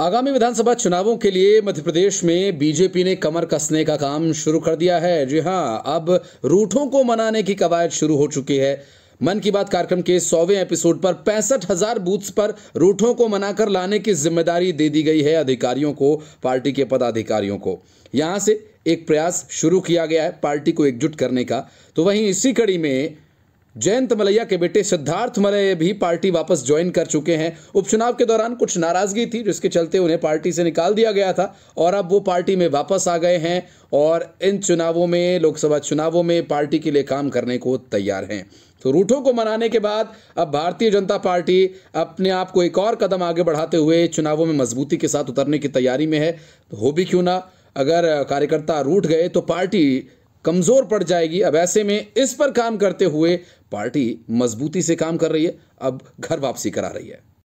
आगामी विधानसभा चुनावों के लिए मध्य प्रदेश में बीजेपी ने कमर कसने का काम शुरू कर दिया है जी हाँ अब रूठों को मनाने की कवायद शुरू हो चुकी है मन की बात कार्यक्रम के सौवें एपिसोड पर पैंसठ हजार बूथ्स पर रूठों को मनाकर लाने की जिम्मेदारी दे दी गई है अधिकारियों को पार्टी के पदाधिकारियों को यहां से एक प्रयास शुरू किया गया है पार्टी को एकजुट करने का तो वहीं इसी कड़ी में जयंत मलैया के बेटे सिद्धार्थ मलैया भी पार्टी वापस ज्वाइन कर चुके हैं उपचुनाव के दौरान कुछ नाराजगी थी जिसके चलते उन्हें पार्टी से निकाल दिया गया था और अब वो पार्टी में वापस आ गए हैं और इन चुनावों में लोकसभा चुनावों में पार्टी के लिए काम करने को तैयार हैं तो रूठों को मनाने के बाद अब भारतीय जनता पार्टी अपने आप को एक और कदम आगे बढ़ाते हुए चुनावों में मजबूती के साथ उतरने की तैयारी में है तो हो भी क्यों ना अगर कार्यकर्ता रूठ गए तो पार्टी कमज़ोर पड़ जाएगी अब ऐसे में इस पर काम करते हुए पार्टी मजबूती से काम कर रही है अब घर वापसी करा रही है